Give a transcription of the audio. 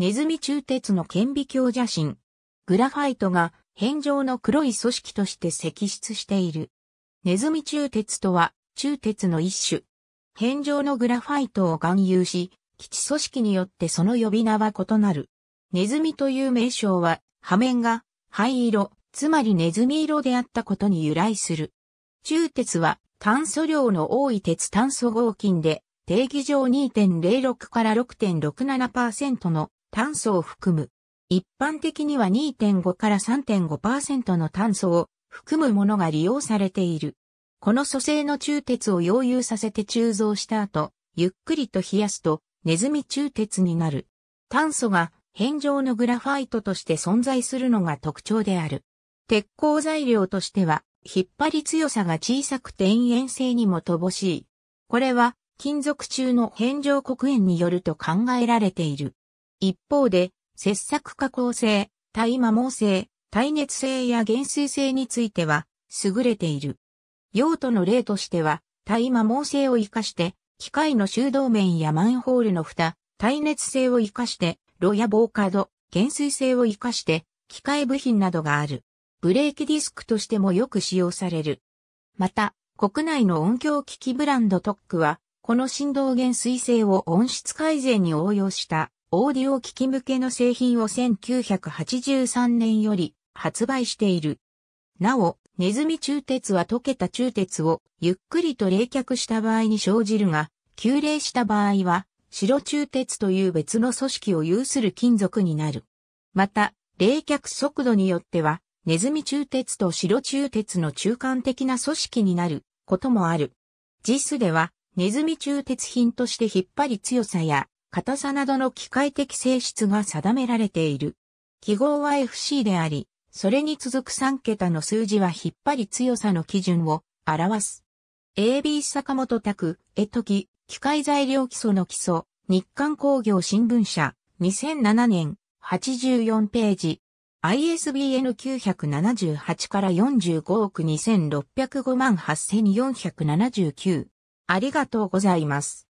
ネズミ中鉄の顕微鏡写真。グラファイトが変状の黒い組織として析出している。ネズミ中鉄とは中鉄の一種。変状のグラファイトを含有し、基地組織によってその呼び名は異なる。ネズミという名称は、破面が灰色、つまりネズミ色であったことに由来する。中鉄は炭素量の多い鉄炭素合金で定義上2.06から6.67%の炭素を含む。一般的には2.5から3.5%の炭素を含むものが利用されている。この組成の中鉄を溶融させて鋳造した後、ゆっくりと冷やすとネズミ中鉄になる。炭素が変状のグラファイトとして存在するのが特徴である。鉄鋼材料としては、引っ張り強さが小さくて延々性にも乏しい。これは、金属中の変状黒煙によると考えられている。一方で、切削加工性、耐摩耗性、耐熱性や減衰性については、優れている。用途の例としては、耐摩耗性を活かして、機械の修道面やマンホールの蓋、耐熱性を活かして、炉や防火ド、減衰性を活かして、機械部品などがある。ブレーキディスクとしてもよく使用される。また、国内の音響機器ブランドトックは、この振動減衰性を音質改善に応用したオーディオ機器向けの製品を1983年より発売している。なお、ネズミ中鉄は溶けた中鉄をゆっくりと冷却した場合に生じるが、急冷した場合は、白中鉄という別の組織を有する金属になる。また、冷却速度によっては、ネズミ中鉄と白中鉄の中間的な組織になることもある。ジスでは、ネズミ中鉄品として引っ張り強さや硬さなどの機械的性質が定められている。記号は FC であり、それに続く3桁の数字は引っ張り強さの基準を表す。AB 坂本拓、えとき、機械材料基礎の基礎、日刊工業新聞社、2007年、84ページ。ISBN 978から45億2605万8479。ありがとうございます。